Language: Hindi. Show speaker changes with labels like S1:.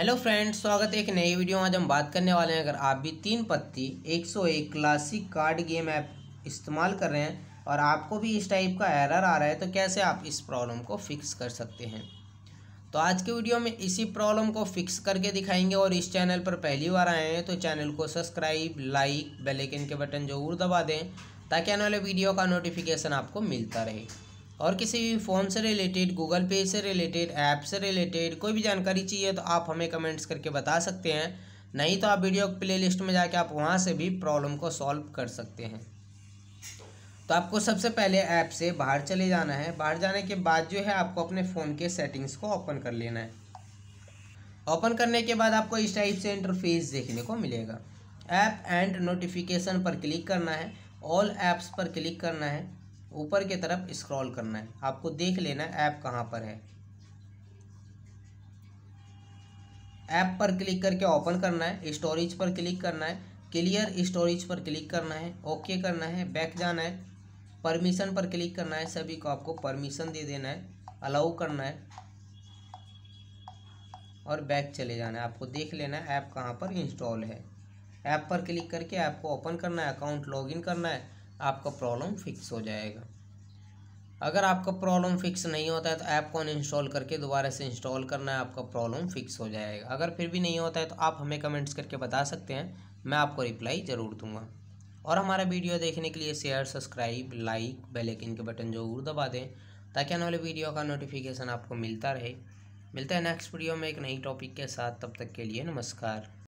S1: हेलो फ्रेंड्स स्वागत है एक नई वीडियो में आज हम बात करने वाले हैं अगर आप भी तीन पत्ती 101 क्लासिक कार्ड गेम ऐप इस्तेमाल कर रहे हैं और आपको भी इस टाइप का एरर आ रहा है तो कैसे आप इस प्रॉब्लम को फिक्स कर सकते हैं तो आज के वीडियो में इसी प्रॉब्लम को फिक्स करके दिखाएंगे और इस चैनल पर पहली बार आए हैं तो चैनल को सब्सक्राइब लाइक बेलेकिन के बटन ज़रूर दबा दें ताकि आने वाले वीडियो का नोटिफिकेशन आपको मिलता रहे और किसी भी फ़ोन से रिलेटेड गूगल पे से रिलेटेड ऐप से रिलेटेड कोई भी जानकारी चाहिए तो आप हमें कमेंट्स करके बता सकते हैं नहीं तो आप वीडियो प्ले लिस्ट में जाके आप वहाँ से भी प्रॉब्लम को सॉल्व कर सकते हैं तो आपको सबसे पहले ऐप से बाहर चले जाना है बाहर जाने के बाद जो है आपको अपने फ़ोन के सेटिंग्स को ओपन कर लेना है ओपन करने के बाद आपको इस टाइप से इंटरफेस देखने को मिलेगा ऐप एंड नोटिफिकेशन पर क्लिक करना है ऑल ऐप्स पर क्लिक करना है ऊपर की तरफ स्क्रॉल करना है आपको देख लेना है ऐप कहाँ पर है ऐप पर क्लिक करके ओपन करना है स्टोरेज पर क्लिक करना है क्लियर स्टोरेज पर क्लिक करना है ओके करना है बैक जाना है परमिशन पर क्लिक करना है सभी को आपको परमिशन दे देना है अलाउ करना है और बैक चले जाना है आपको देख लेना है ऐप कहाँ पर इंस्टॉल है ऐप पर क्लिक करके ऐप को ओपन करना है अकाउंट लॉगिन करना है आपका प्रॉब्लम फिक्स हो जाएगा अगर आपका प्रॉब्लम फिक्स नहीं होता है तो ऐप को अनइंस्टॉल करके दोबारा से इंस्टॉल करना है आपका प्रॉब्लम फिक्स हो जाएगा अगर फिर भी नहीं होता है तो आप हमें कमेंट्स करके बता सकते हैं मैं आपको रिप्लाई ज़रूर दूंगा और हमारा वीडियो देखने के लिए शेयर सब्सक्राइब लाइक बेलाइकिन के बटन ज़रूर दबा दें ताकि आने वाले वीडियो का नोटिफिकेशन आपको मिलता रहे मिलता है नेक्स्ट वीडियो में एक नई टॉपिक के साथ तब तक के लिए नमस्कार